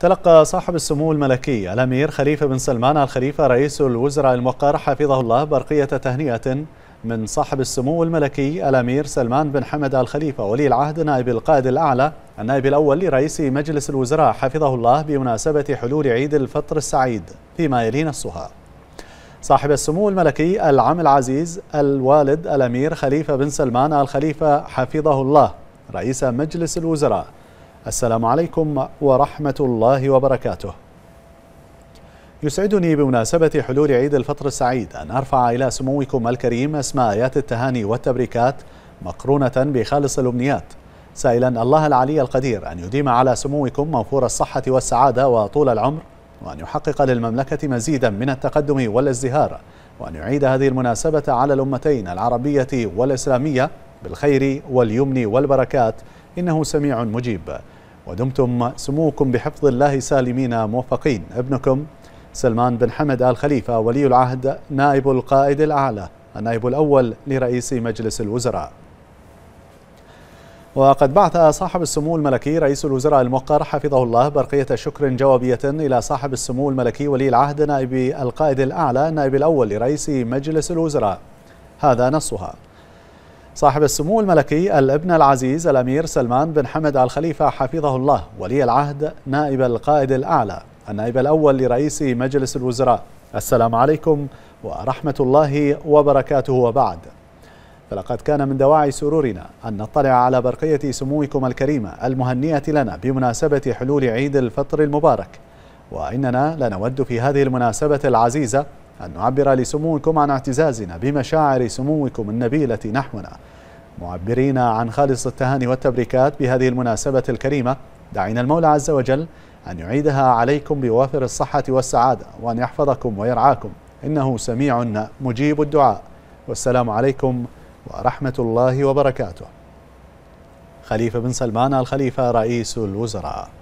تلقى صاحب السمو الملكي الأمير خليفة بن سلمان الخليفة رئيس الوزراء الموقر حفظه الله برقية تهنئة من صاحب السمو الملكي الأمير سلمان بن حمد الخليفة ولي العهد نائب القائد الأعلى النائب الأول لرئيس مجلس الوزراء حفظه الله بمناسبة حلول عيد الفطر السعيد فيما يلي نصها صاحب السمو الملكي العم العزيز الوالد الأمير خليفة بن سلمان الخليفة حفظه الله رئيس مجلس الوزراء السلام عليكم ورحمة الله وبركاته يسعدني بمناسبة حلول عيد الفطر السعيد أن أرفع إلى سموكم الكريم أسماء آيات التهاني والتبريكات مقرونة بخالص الأمنيات سائلا الله العلي القدير أن يديم على سموكم موفور الصحة والسعادة وطول العمر وأن يحقق للمملكة مزيدا من التقدم والازدهار وأن يعيد هذه المناسبة على الأمتين العربية والإسلامية بالخير واليمن والبركات إنه سميع مجيب ودمتم سموكم بحفظ الله سالمين موفقين ابنكم سلمان بن حمد آل خليفة ولي العهد نائب القائد الأعلى النائب الأول لرئيس مجلس الوزراء وقد بعث صاحب السمو الملكي رئيس الوزراء الموقر حفظه الله برقية شكر جوابية إلى صاحب السمو الملكي ولي العهد نائب القائد الأعلى نائب الأول لرئيس مجلس الوزراء هذا نصها صاحب السمو الملكي الابن العزيز الأمير سلمان بن حمد آل خليفة حفظه الله ولي العهد نائب القائد الأعلى النائب الأول لرئيس مجلس الوزراء السلام عليكم ورحمة الله وبركاته وبعد فلقد كان من دواعي سرورنا أن نطلع على برقية سموكم الكريمة المهنية لنا بمناسبة حلول عيد الفطر المبارك وإننا لنود في هذه المناسبة العزيزة أن نعبر لسموكم عن اعتزازنا بمشاعر سموكم النبيلة نحونا معبرين عن خالص التهاني والتبريكات بهذه المناسبة الكريمة دعينا المولى عز وجل أن يعيدها عليكم بوافر الصحة والسعادة وأن يحفظكم ويرعاكم إنه سميع مجيب الدعاء والسلام عليكم ورحمة الله وبركاته خليفة بن سلمان الخليفة رئيس الوزراء